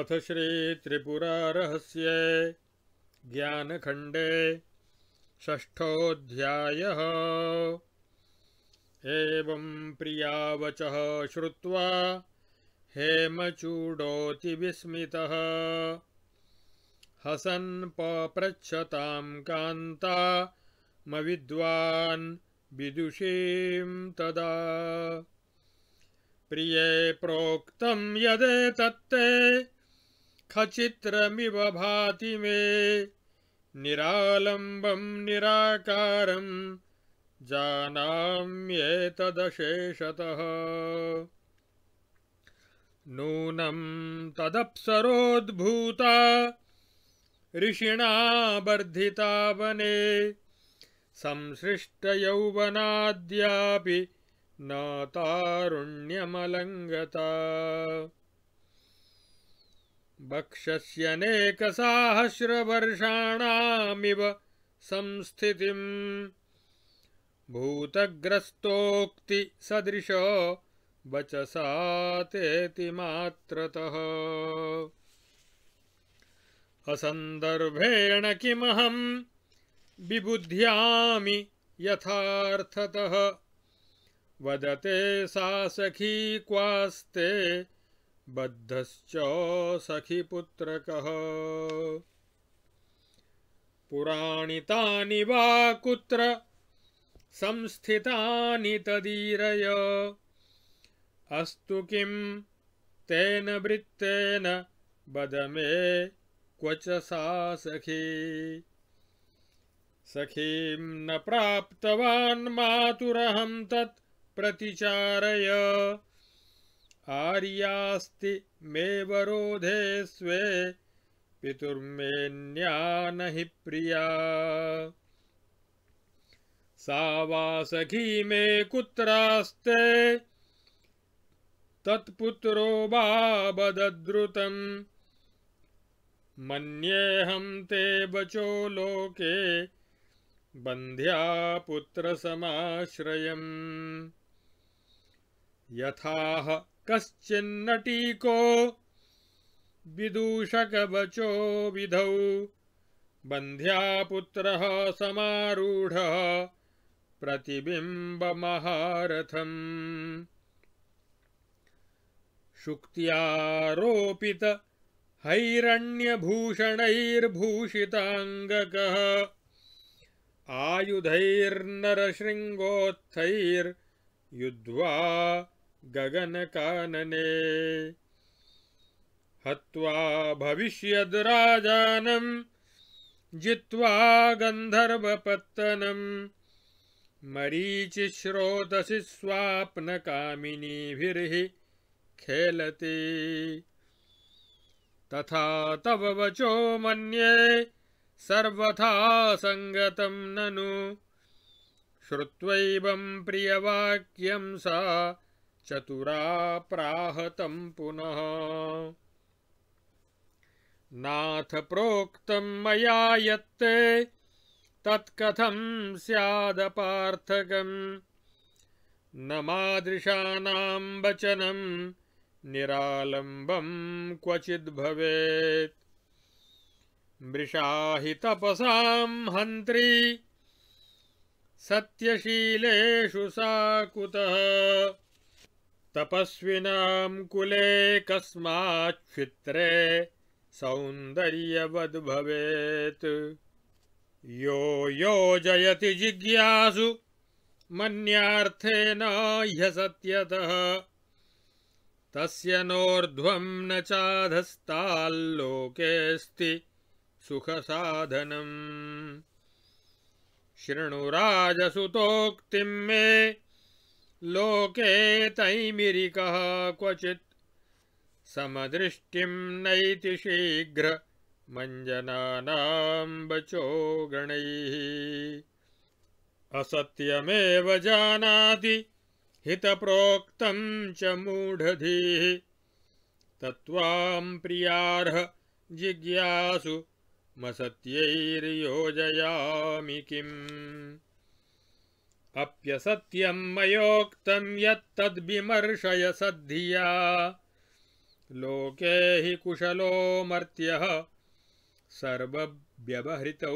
अथ श्रीत्रिपुरारहस्ये ज्ञानखंडे षष्ठोऽध्यायः एवं प्रियावचः श्रुत्वा विस्मितः हसन पप्रच्छतां कान्तामविद्वान् विदुषीं तदा प्रिये प्रोक्तं यदेतत्ते खचित्रमिव भाति मे निरालम्बं निराकारं जानाम्येतदशेषतः नूनं तदप्सरोद्भूता ऋषिणा वर्धिता वने संसृष्टयौवनाद्यापि न तारुण्यमलङ्गता वक्षस्यनेकसाहस्रवर्षाणामिव संस्थितिम् भूतग्रस्तोक्तिसदृश सदृश वचसातेति मात्रतः असन्दर्भेण किमहं विबुध्यामि यथार्थतः वदते सा सखी क्वास्ते बद्धश्च सखिपुत्रकः पुराणि वा कुत्र संस्थितानि तदीरय अस्तु किं तेन वृत्तेन बदमे क्वच सा सखी सखीं न प्राप्तवान् मातुरहं तत् प्रतिचारय आर्यास्ति मे वरोधे स्वे पितुर्मेऽन्या न हि प्रिया सावा सखी मे कुत्रास्ते तत्पुत्रो वा बदद्रुतम् मन्येऽहं ते वचो लोके बंध्या पुत्र समाश्रयम् यथाह कश्चिन्नटीको विदूषकवचो विधौ सरूढ़ प्रतिबिंब समारूढः प्रतिबिम्बमहारथम् शुक्त्यारोपित हैरण्यभूषणैर्भूषिताङ्गकः आयुधैर्नरशृङ्गोत्थैर्युद्ध्वा गगन गगनकानने हत्वा भविष्यद्राजानं जित्वा मरीचि गन्धर्वपत्तनम् मरीचिश्रोतसि स्वाप्नकामिनीभिर्ः खेलते तथा तव वचो मन्ये सर्वथा संगतम ननु श्रुत्वैवं प्रियवाक्यं सा चतुरा प्राहतं पुनः नाथ प्रोक्त मया तत्क तत्कथं न न वचनम वचनं निरालम्बं भवे मृषा ही तपसा हंत्री सत्यशीलेशु सा कुतः कुले कस्माच्छित्रे सौन्दर्यवद्भवेत् यो योजयति जिज्ञासु सत्यतः तस्य नोर्ध्वं न चाधस्ताल्लोकेऽस्ति सुखसाधनम् शृणुराजसुतोक्तिम् मे लोके तैमिरिकः क्वचि समदृष्टि नैति शीघ्र मञ्जनानाम्बचो गणैः असत्यमेव जानाति प्रोक्त च मूढ़धी तत्त्वां प्रियार्ह जिज्ञासु मसत्यैर्योजयामि किम् अप्यसत्यम् मयोक्तं यत्तद्विमर्शय सद्धिया लोके हि कुशलो मर्त्यः सर्वव्यवहृतौ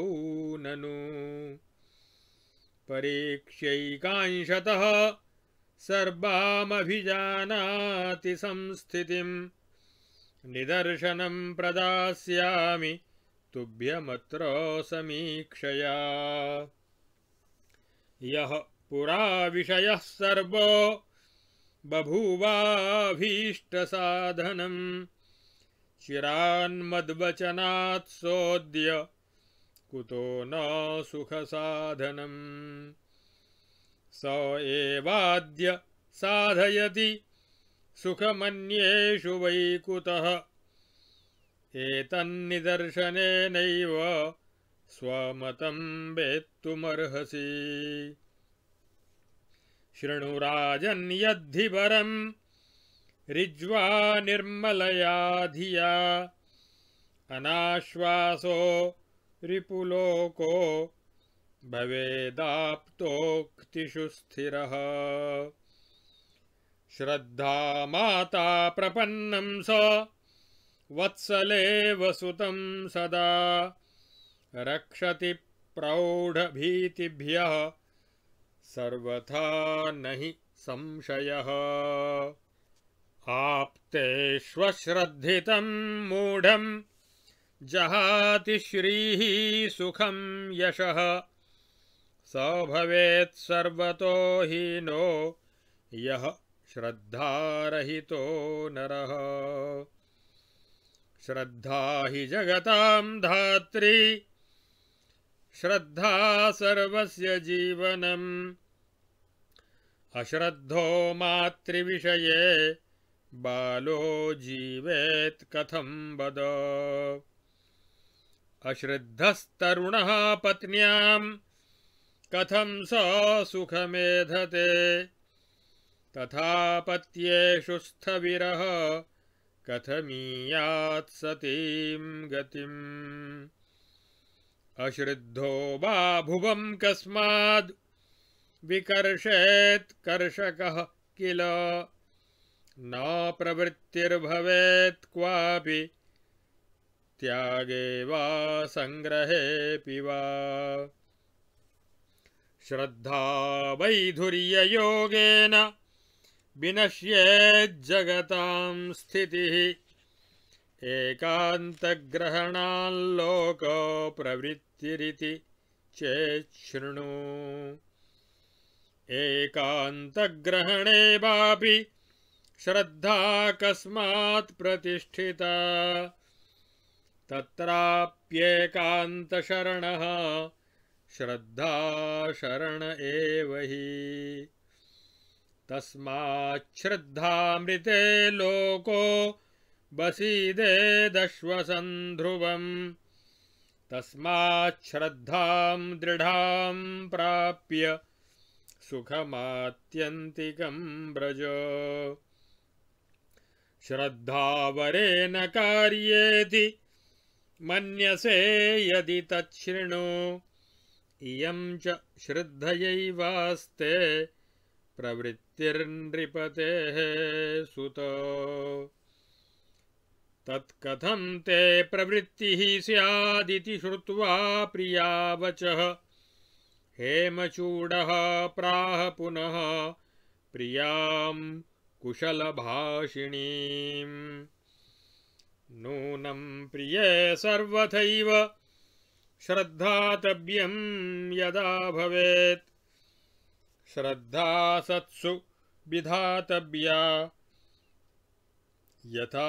ननु परीक्ष्यैकांशतः सर्वामभिजानाति संस्थितिं, निदर्शनं प्रदास्यामि तुभ्यमत्र समीक्षया यः विषय सर्व सर्वो बभूवाभीष्टसाधनम् चिरान्मद्वचनात् सोऽद्य कुतो न सुखसाधनम् स एवाद्य साधयति सुखमन्येषु वै कुतः एतन्निदर्शनेनैव स्वमतं वेत्मर्हसी शृणुराजन् ऋज्वा निर्मलया धिया अनाश्वासो रिपुलोको भवेदाप्तोक्तिषु स्थिरः श्रद्धा माता प्रपन्नं स वत्सले वसुतं सदा रक्षति प्रौढभीतिभ्यः सर्वथा नहि संशयः आप्तेष्वश्रद्धितं मूढं जहाति श्री सुखम यश स भवेत् सर्वतो हीनो यह श्रद्धारहितो नरः श्रद्धा ही जगता धात्री श्रद्धा सर्वस्य जीवनम् अश्रद्धो मातृविषये बालो कथं वद अश्रद्धस्तरुणः पत्न्याम् कथं स सुखमेधते तथा पत्येषु स्थविरः कथमीयात् सतीं गतिम् अश्रुद्धो बा भुवं कस्माद् विकर्षेत्कर्षकः किल नाप्रवृत्तिर्भवेत् क्वापि त्यागे वा सङ्ग्रहेऽपि वा श्रद्धा वैधुर्ययोगेन विनश्येज्जगतां स्थितिः एकान्तग्रहणाल्लोको प्रवृत्तिरिति चेच्छृणु एकान्तग्रहणेवापि श्रद्धा कस्मात्प्रतिष्ठिता तत्राप्येकान्तशरणः श्रद्धा एव हि तस्माच्छ्रद्धामृते लोको बसीदे दश्वसन्ध्रुवम् तस्माच्छ्रद्धाम् दृढाम् प्राप्य सुखमात्यन्तिकम् व्रज श्रद्धावरेण कार्येति मन्यसे यदि तच्छृणु इयम् च श्रद्धयैवास्ते प्रवृत्तिर्नृपतेः सुतो तत्कथं ते प्रवृत्ति स्यादिति श्रुवा प्रिया वच हेमचूड़ प्राह पुनः प्रिया कुशलभाषिणी नूनं प्रिय श्रद्धातव्यं यदा भवे श्रद्धा सत्सु विधातव्या यथा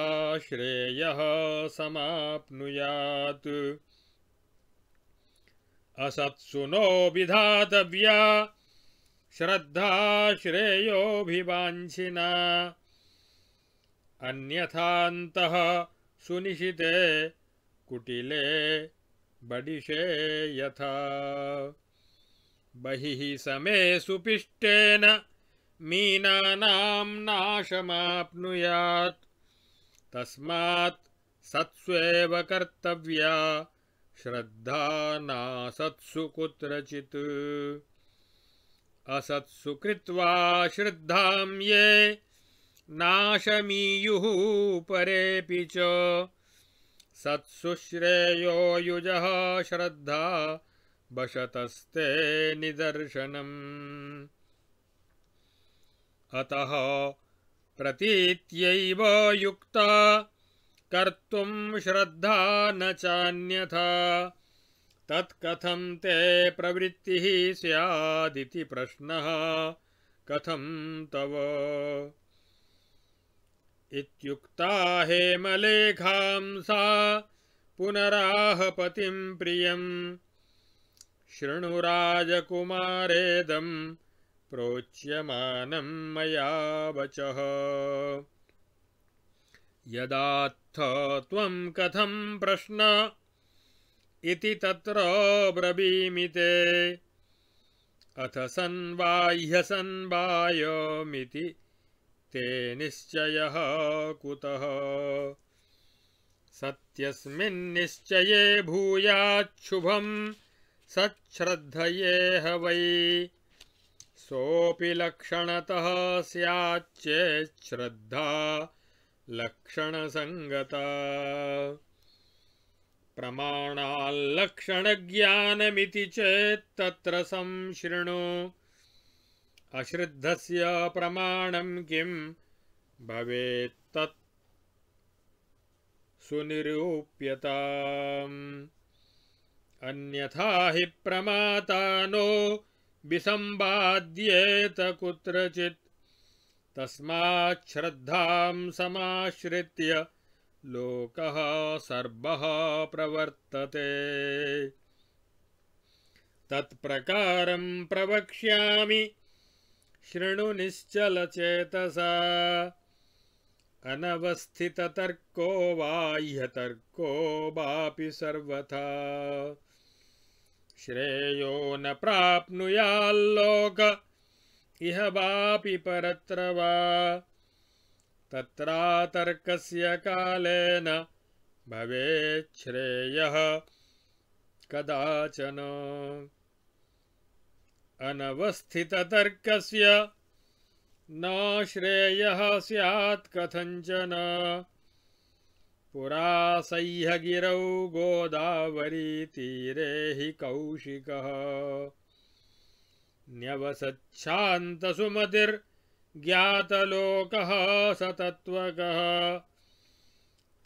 श्रेयः समाप्नुयात् असत्सु नो विधातव्या श्रद्धा श्रेयोभिवाञ्छिना अन्यथान्तः सुनिशिते कुटिले बडिशे यथा बहिः समे सुपिष्टेन मीनानां नाशमाप्नुयात् तस्मात् सत्स्वेव कर्तव्या श्रद्धा नासत्सु कुत्रचित् असत्सु कृत्वा श्रद्धाम्ये ये नाशमीयुः परेऽपि च सत्सु श्रेयोयुजः श्रद्धा वशतस्ते निदर्शनम् अतः प्रतीत्यैव युक्ता कर्तुं श्रद्धा न चान्यथा तत्कथं ते प्रवृत्ति स्यादिति प्रश्नः कथं तव इत्युक्ता हेमलेखां सा पुनराहपतिं प्रियं शृणुराजकुमारेदम् प्रोच्यमानं मया वचः यदात्थ त्वं कथं प्रश्न इति तत्र ब्रवीमिते अथ सन्बाह्यसन्बायमिति ते निश्चयः कुतः सत्यस्मिन्निश्चये भूयाच्छुभं सच्छ्रद्धयेह वै सोऽपि लक्षणतः स्याच्चेच्छ्रद्धा लक्षणसङ्गता प्रमाणाल्लक्षणज्ञानमिति चेत्तत्र संशृणु अश्रद्धस्य प्रमाणं किम् भवेत्तत् सुनिरूप्यताम् अन्यथा हि प्रमाता नो विसंवाद्येत कुत्रचित् तस्माश्रद्धा समाश्रित्य लोक सर्व प्रवर्तते तत्प्रकारं प्रवक्षा शृणु निश्चलचेतसा अनवस्थितर्को बाह्यतर्को वापि सर्वथा श्रेयो न प्राप्नुयाल्लोक इह वापि परत्र वा तत्रातर्कस्य कालेन भवेत् कदाचन अनवस्थिततर्कस्य न श्रेयः स्यात् कथञ्चन गोदावरी गोदावरीतीरे हि कौशिकः न्यवसच्छान्तसुमतिर्ज्ञातलोकः सतत्वकः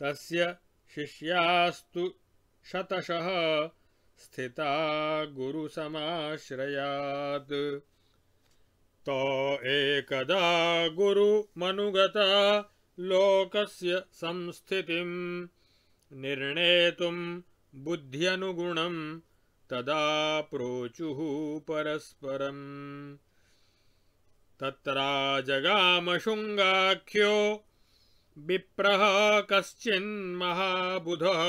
तस्य शिष्यास्तु शतशः स्थिता गुरुसमाश्रयात् तो एकदा गुरुमनुगता लोकस्य संस्थितिम् निर्णेतुम् बुद्ध्यनुगुणं तदा प्रोचुः परस्परम् तत्रा जगाम शुंगाख्यो विप्रः कश्चिन्महाबुधः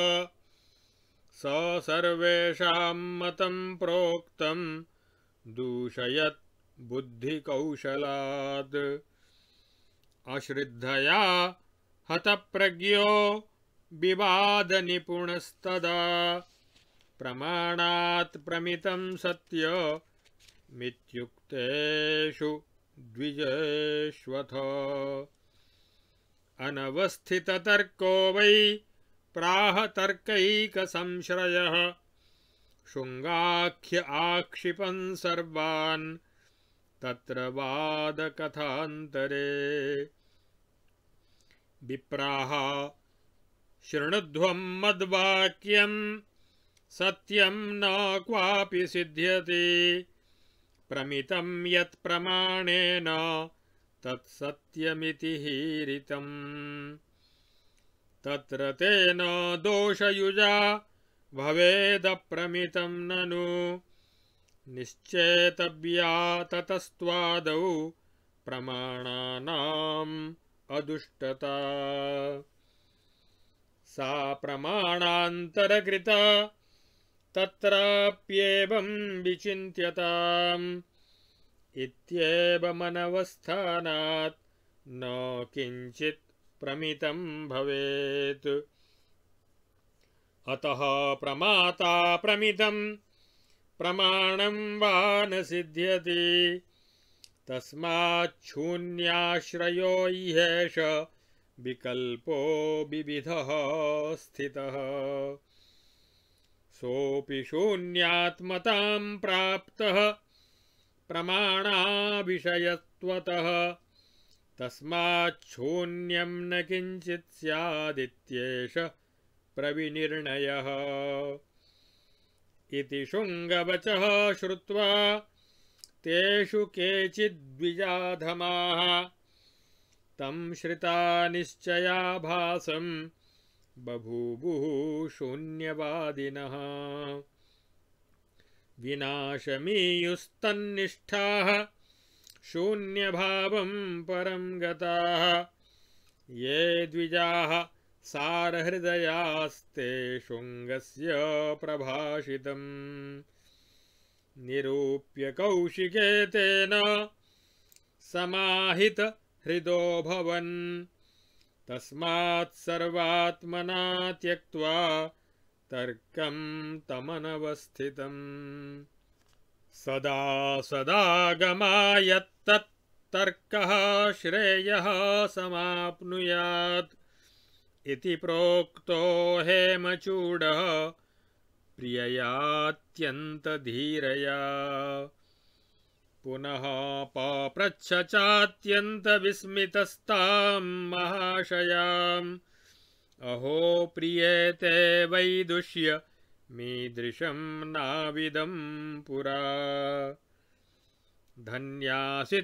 स सर्वेषां मतं प्रोक्तं दूषयत् बुद्धिकौशलात् अश्रद्धया हतप्रज्ञो विवादनिपुणस्तदा प्रमाणात्प्रमितं सत्यमित्युक्तेषु द्विजेष्वथ अनवस्थिततर्को वै प्राहतर्कैकसंश्रयः शृङ्गाख्य आक्षिपन् सर्वान् तत्र वादकथान्तरे विप्राः शृणुध्वं मद्वाक्यं सत्यम् न क्वापि सिध्यति प्रमितम् यत्प्रमाणेन तत्सत्यमिति हीरितम् तत्र तेन दोषयुजा भवेदप्रमितम् ननु निश्चेतव्या ततस्त्वादौ प्रमाणानाम् अदुष्टता सा प्रमाणान्तरकृता तत्राप्येवं विचिन्त्यताम् इत्येवमनवस्थानात् न किञ्चित् प्रमितं भवेत् अतः प्रमाता प्रमितं। प्रमाणं वा न सिद्ध्यति तस्माच्छून्याश्रयो ह्येष विकल्पो विविधः स्थितः सोऽपि शून्यात्मतां प्राप्तः प्रमाणाविषयत्वतः तस्माच्छून्यं न किञ्चित् स्यादित्येष प्रविनिर्णयः इति शुङ्गवचः श्रुत्वा तेषु केचिद्विजाधमाः तं श्रिता निश्चयाभासं बभूवुः शून्यवादिनः विनाशमीयुस्तन्निष्ठाः शून्यभावं परं गताः ये द्विजाः सारहृदयास्ते शुङ्गस्य प्रभाषितम् निरूप्य कौशिके तेन समाहितहृदोऽभवन् तस्मात् सर्वात्मना त्यक्त्वा तर्कं तमनवस्थितम् सदा सदागमायत्तत्तर्कः श्रेयः समाप्नुयात् इति प्रोक्तो हेमचूडः प्रिययात्यन्तधीरया पुनः पापृच्छ चात्यन्तविस्मितस्तां महाशयाम् अहो प्रियेते वैदुष्य मीदृशं नाविदं पुरा धन्यासि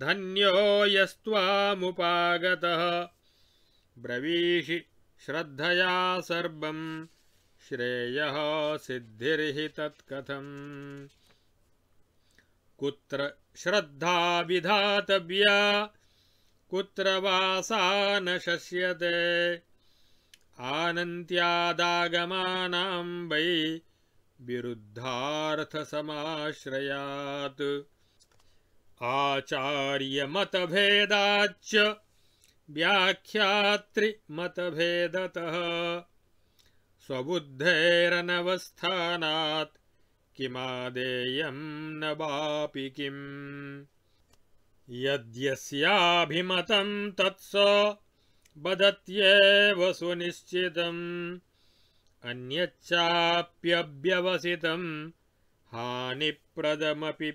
धन्यो यस्त्वा मुपागतः 브വീషి శ్రద్ధయా సర్వం శ్రేయః సిద్ధిర్హి తత్కథం కుత్ర శ్రద్ధా విధాతవ్య కుత్ర వాసానశష్యతే ఆనంత్యాదాగమనాం బై विरुद्धाర్థ సమాశ్రయత్ आचार्यमतभेदाच्च व्याख्यातृमतभेदतः स्वबुद्धेरनवस्थानात् किमादेयं न वापि किम् यद्यस्याभिमतं तत्स वदत्येव सुनिश्चितम् अन्यच्चाप्यभ्यवसितं हानिप्रदमपि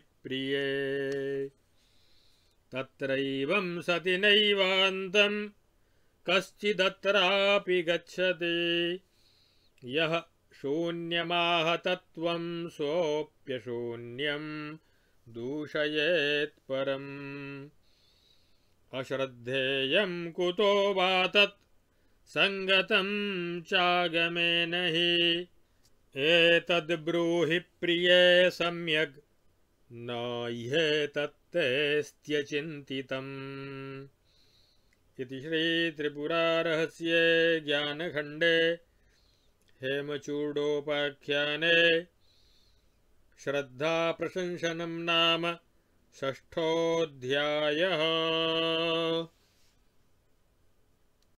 तत्रैवं सति नैवान्तं कश्चिदत्रापि गच्छति यः शून्यमाहतत्वं सोप्यशून्यम् दूषयेत्परम् अश्रद्धेयं कुतो वा तत् सङ्गतं चागमेन हि एतद्ब्रूहि प्रिये सम्यग् नाह्ये चिन्तितम् ज्ञानखंडे श्रीत्रिपुरारहस्ये श्रद्धा प्रशंसनम नाम ष्ठोध्याय